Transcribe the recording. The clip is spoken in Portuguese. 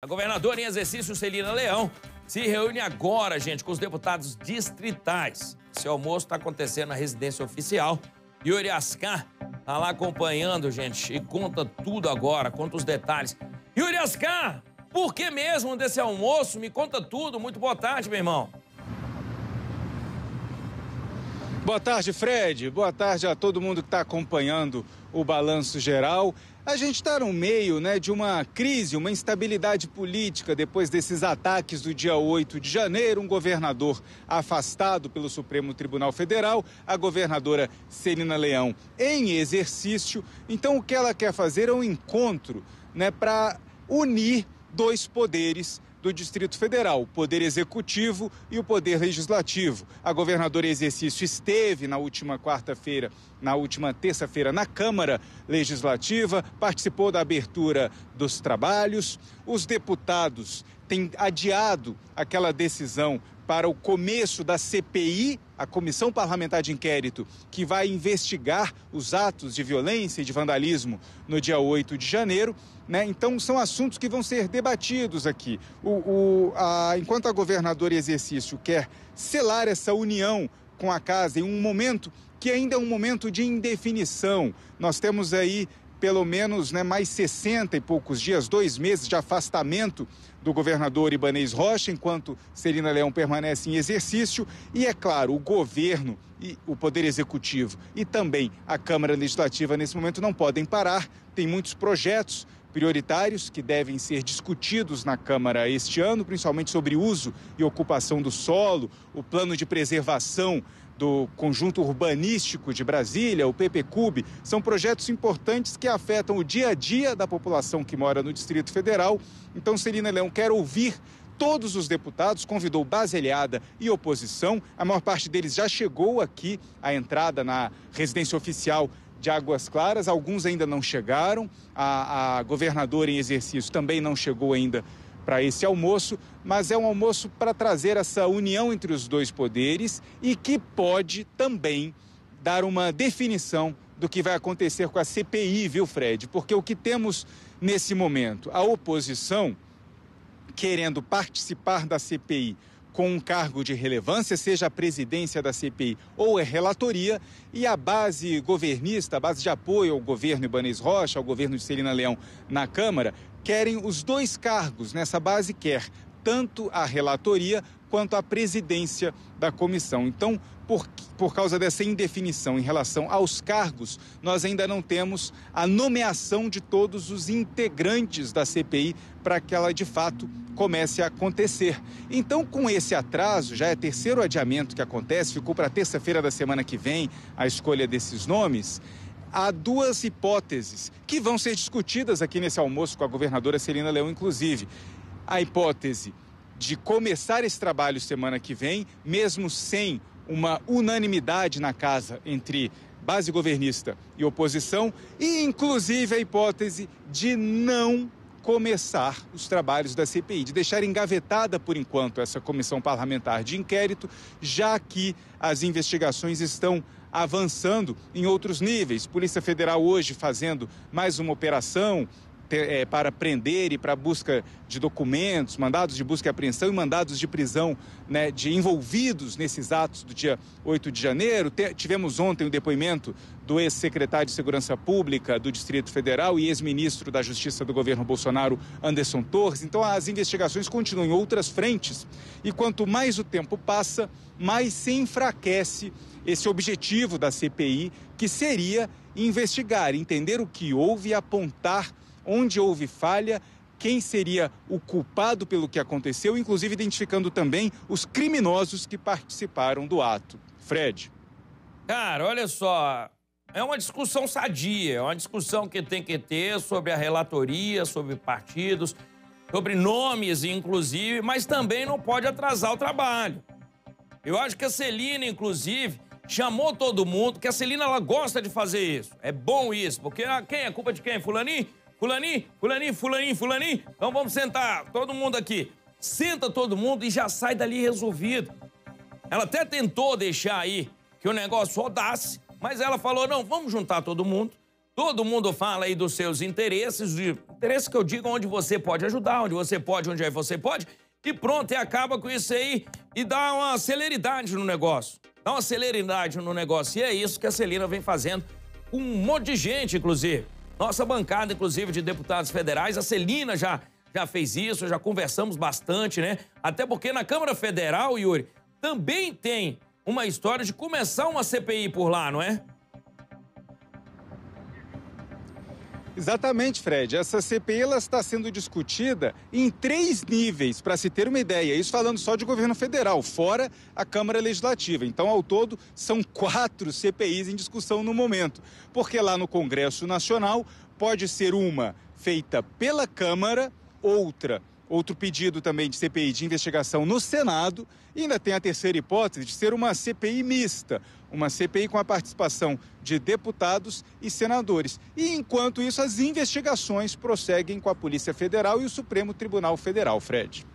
A governadora em exercício, Celina Leão, se reúne agora, gente, com os deputados distritais. Esse almoço está acontecendo na residência oficial. Yuri Ascar está lá acompanhando, gente, e conta tudo agora, conta os detalhes. Yuri Ascar, por que mesmo desse almoço? Me conta tudo. Muito boa tarde, meu irmão. Boa tarde, Fred. Boa tarde a todo mundo que está acompanhando o balanço geral. A gente está no meio né, de uma crise, uma instabilidade política depois desses ataques do dia 8 de janeiro. Um governador afastado pelo Supremo Tribunal Federal, a governadora Celina Leão em exercício. Então, o que ela quer fazer é um encontro né, para unir dois poderes do Distrito Federal, o Poder Executivo e o Poder Legislativo. A governadora em exercício esteve na última quarta-feira, na última terça-feira, na Câmara Legislativa, participou da abertura dos trabalhos. Os deputados têm adiado aquela decisão para o começo da CPI, a Comissão Parlamentar de Inquérito, que vai investigar os atos de violência e de vandalismo no dia 8 de janeiro. Né? Então, são assuntos que vão ser debatidos aqui. O, o, a, enquanto a governadora em exercício quer selar essa união com a casa em um momento que ainda é um momento de indefinição. Nós temos aí pelo menos né, mais 60 e poucos dias, dois meses de afastamento do governador Ibanez Rocha, enquanto Celina Leão permanece em exercício. E, é claro, o governo e o Poder Executivo e também a Câmara Legislativa, nesse momento, não podem parar. Tem muitos projetos prioritários que devem ser discutidos na Câmara este ano, principalmente sobre uso e ocupação do solo, o plano de preservação do Conjunto Urbanístico de Brasília, o PPCUB, são projetos importantes que afetam o dia a dia da população que mora no Distrito Federal. Então, Celina Leão quer ouvir todos os deputados, convidou base aliada e oposição. A maior parte deles já chegou aqui à entrada na residência oficial de Águas Claras, alguns ainda não chegaram, a, a governadora em exercício também não chegou ainda para esse almoço, mas é um almoço para trazer essa união entre os dois poderes e que pode também dar uma definição do que vai acontecer com a CPI, viu, Fred? Porque o que temos nesse momento, a oposição querendo participar da CPI com um cargo de relevância, seja a presidência da CPI ou a é relatoria, e a base governista, a base de apoio ao governo Ibanez Rocha, ao governo de Celina Leão na Câmara, querem os dois cargos nessa base, quer tanto a relatoria quanto a presidência da comissão. Então, por, por causa dessa indefinição em relação aos cargos, nós ainda não temos a nomeação de todos os integrantes da CPI para que ela de fato comece a acontecer. Então, com esse atraso, já é terceiro adiamento que acontece, ficou para terça-feira da semana que vem a escolha desses nomes há duas hipóteses que vão ser discutidas aqui nesse almoço com a governadora Celina Leão, inclusive. A hipótese de começar esse trabalho semana que vem, mesmo sem uma unanimidade na casa entre base governista e oposição, e inclusive a hipótese de não começar os trabalhos da CPI, de deixar engavetada por enquanto essa comissão parlamentar de inquérito, já que as investigações estão avançando em outros níveis. Polícia Federal hoje fazendo mais uma operação é, para prender e para busca de documentos, mandados de busca e apreensão e mandados de prisão né, de envolvidos nesses atos do dia 8 de janeiro. tivemos ontem o depoimento do ex-secretário de Segurança Pública do Distrito Federal e ex-ministro da Justiça do governo Bolsonaro, Anderson Torres. Então, as investigações continuam em outras frentes e quanto mais o tempo passa, mais se enfraquece esse objetivo da CPI, que seria investigar, entender o que houve e apontar onde houve falha, quem seria o culpado pelo que aconteceu, inclusive identificando também os criminosos que participaram do ato. Fred. Cara, olha só. É uma discussão sadia, é uma discussão que tem que ter sobre a relatoria, sobre partidos, sobre nomes, inclusive, mas também não pode atrasar o trabalho. Eu acho que a Celina, inclusive, chamou todo mundo, que a Celina ela gosta de fazer isso. É bom isso, porque ah, quem é culpa de quem? Fulaninho? Fulani, Fulani, Fulani, Fulani. Então vamos sentar, todo mundo aqui. Senta todo mundo e já sai dali resolvido. Ela até tentou deixar aí que o negócio rodasse, mas ela falou: não, vamos juntar todo mundo. Todo mundo fala aí dos seus interesses, de interesses que eu digo onde você pode ajudar, onde você pode, onde aí é você pode. E pronto, e acaba com isso aí e dá uma celeridade no negócio. Dá uma celeridade no negócio. E é isso que a Celina vem fazendo com um monte de gente, inclusive. Nossa bancada, inclusive, de deputados federais, a Celina já, já fez isso, já conversamos bastante, né? Até porque na Câmara Federal, Yuri, também tem uma história de começar uma CPI por lá, não é? Exatamente, Fred. Essa CPI ela está sendo discutida em três níveis, para se ter uma ideia. Isso falando só de governo federal, fora a Câmara Legislativa. Então, ao todo, são quatro CPIs em discussão no momento. Porque lá no Congresso Nacional pode ser uma feita pela Câmara, outra outro pedido também de CPI de investigação no Senado. E ainda tem a terceira hipótese de ser uma CPI mista, uma CPI com a participação de deputados e senadores. E enquanto isso, as investigações prosseguem com a Polícia Federal e o Supremo Tribunal Federal, Fred.